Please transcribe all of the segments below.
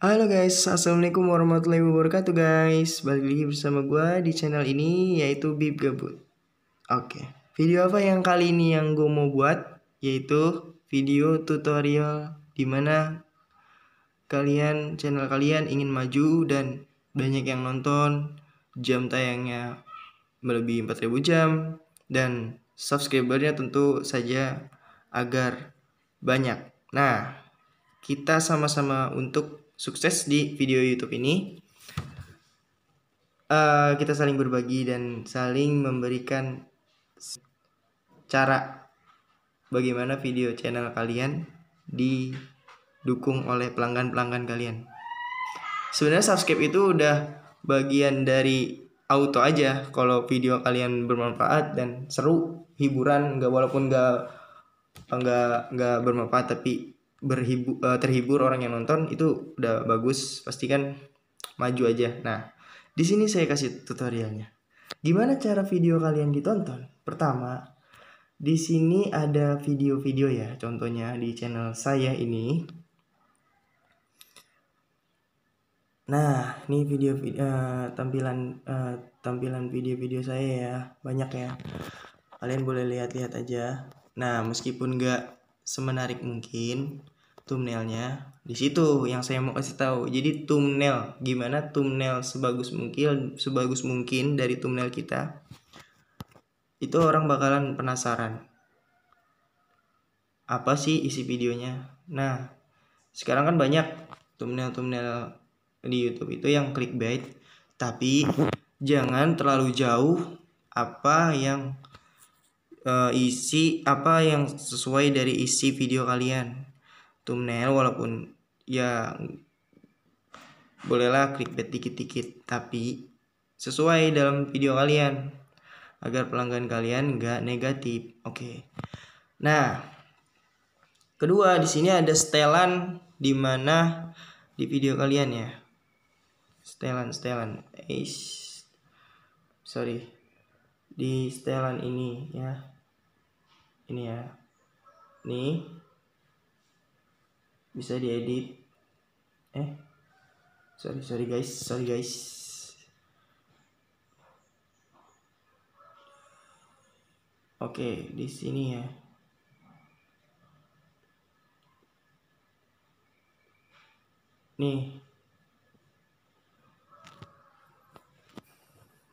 Halo guys, Assalamualaikum warahmatullahi wabarakatuh guys Balik lagi bersama gue di channel ini yaitu Bib Gabut Oke, video apa yang kali ini yang gue mau buat Yaitu video tutorial dimana kalian, channel kalian ingin maju dan banyak yang nonton Jam tayangnya melebihi 4000 jam Dan subscribernya tentu saja agar banyak. Nah, kita sama-sama untuk sukses di video YouTube ini. Uh, kita saling berbagi dan saling memberikan cara bagaimana video channel kalian didukung oleh pelanggan-pelanggan kalian. Sebenarnya subscribe itu udah bagian dari auto aja kalau video kalian bermanfaat dan seru hiburan nggak walaupun nggak nggak nggak bermanfaat tapi berhibur eh, terhibur orang yang nonton itu udah bagus pastikan maju aja nah di sini saya kasih tutorialnya gimana cara video kalian ditonton pertama di sini ada video-video ya contohnya di channel saya ini Nah, ini video, uh, tampilan uh, tampilan video-video saya ya, banyak ya. Kalian boleh lihat-lihat aja. Nah, meskipun nggak semenarik mungkin thumbnailnya, di situ yang saya mau kasih tahu. Jadi thumbnail, gimana thumbnail sebagus mungkin sebagus mungkin dari thumbnail kita. Itu orang bakalan penasaran. Apa sih isi videonya? Nah, sekarang kan banyak thumbnail-thumbnail di YouTube itu yang clickbait tapi jangan terlalu jauh apa yang uh, isi apa yang sesuai dari isi video kalian thumbnail walaupun ya bolehlah clickbait dikit-dikit tapi sesuai dalam video kalian agar pelanggan kalian nggak negatif oke okay. nah kedua di sini ada setelan di mana di video kalian ya setelan setelan eh sorry di setelan ini ya ini ya nih bisa diedit eh sorry sorry guys sorry guys oke di sini ya nih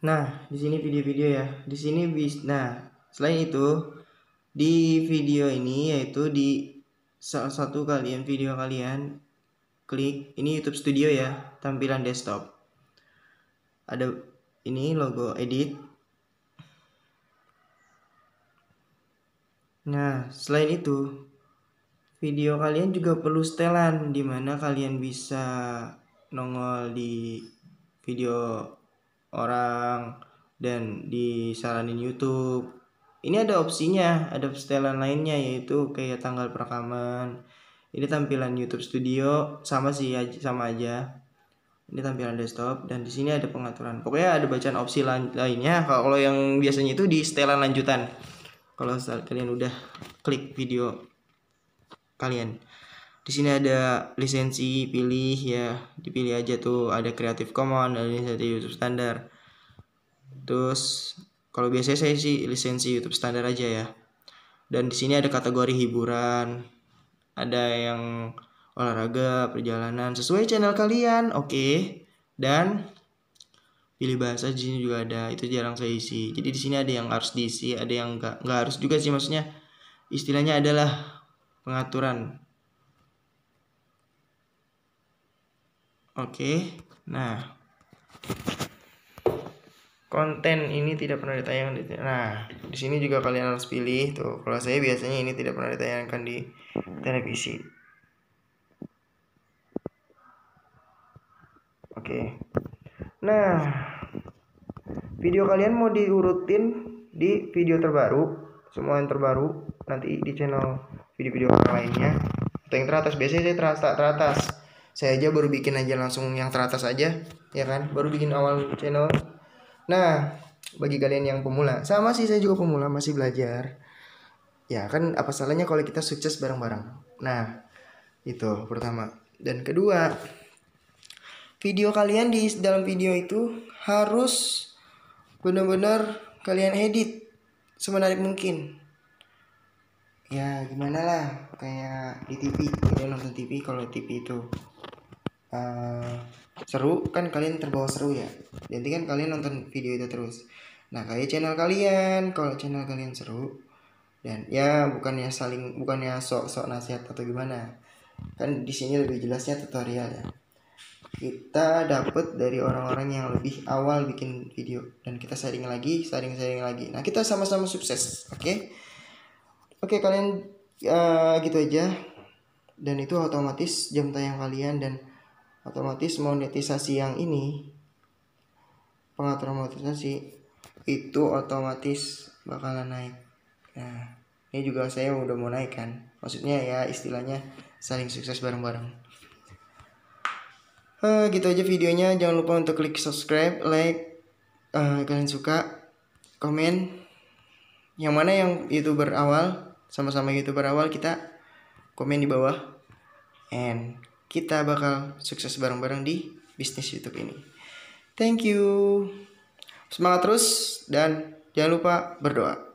Nah, di sini video-video ya. Di sini bis nah, selain itu di video ini yaitu di salah satu kalian video kalian klik ini YouTube Studio ya, tampilan desktop. Ada ini logo edit. Nah, selain itu video kalian juga perlu setelan dimana kalian bisa nongol di video orang dan disaranin YouTube. Ini ada opsinya, ada setelan lainnya yaitu kayak tanggal perekaman. Ini tampilan YouTube Studio sama sih sama aja. Ini tampilan desktop dan di sini ada pengaturan. Pokoknya ada bacaan opsi lainnya. Kalau yang biasanya itu di setelan lanjutan. Kalau kalian udah klik video kalian di sini ada lisensi pilih ya dipilih aja tuh ada Creative Commons ada lisensi YouTube standar terus kalau biasanya saya sih lisensi YouTube standar aja ya dan di sini ada kategori hiburan ada yang olahraga perjalanan sesuai channel kalian oke okay. dan pilih bahasa di sini juga ada itu jarang saya isi jadi di sini ada yang harus diisi ada yang nggak nggak harus juga sih maksudnya istilahnya adalah pengaturan Oke, nah konten ini tidak pernah ditayangkan di nah di sini juga kalian harus pilih tuh kalau saya biasanya ini tidak pernah ditayangkan di televisi oke okay. nah video kalian mau diurutin di video terbaru semua yang terbaru nanti di channel video-video lainnya atau yang teratas biasanya saya teratas teratas saya aja baru bikin aja langsung yang teratas aja ya kan baru bikin awal channel nah bagi kalian yang pemula sama sih saya juga pemula masih belajar ya kan apa salahnya kalau kita sukses bareng-bareng nah itu pertama dan kedua video kalian di dalam video itu harus benar-benar kalian edit semenarik mungkin ya gimana lah kayak di TV kalian nonton TV kalau TV itu Eh, seru kan kalian terbawa seru ya jadi kan kalian nonton video itu terus nah kayak channel kalian kalau channel kalian seru dan ya bukannya saling bukannya sok-sok nasihat atau gimana kan di sini lebih jelasnya tutorial ya kita dapat dari orang-orang yang lebih awal bikin video dan kita sharing lagi sharing sharing lagi nah kita sama-sama sukses oke okay? oke okay, kalian uh, gitu aja dan itu otomatis jam tayang kalian dan otomatis monetisasi yang ini pengaturan monetisasi itu otomatis bakalan naik nah ini juga saya udah mau naik kan maksudnya ya istilahnya saling sukses bareng-bareng uh, gitu aja videonya jangan lupa untuk klik subscribe like uh, kalian suka komen yang mana yang youtuber awal sama-sama youtuber awal kita komen di bawah and kita bakal sukses bareng-bareng di bisnis YouTube ini. Thank you. Semangat terus dan jangan lupa berdoa.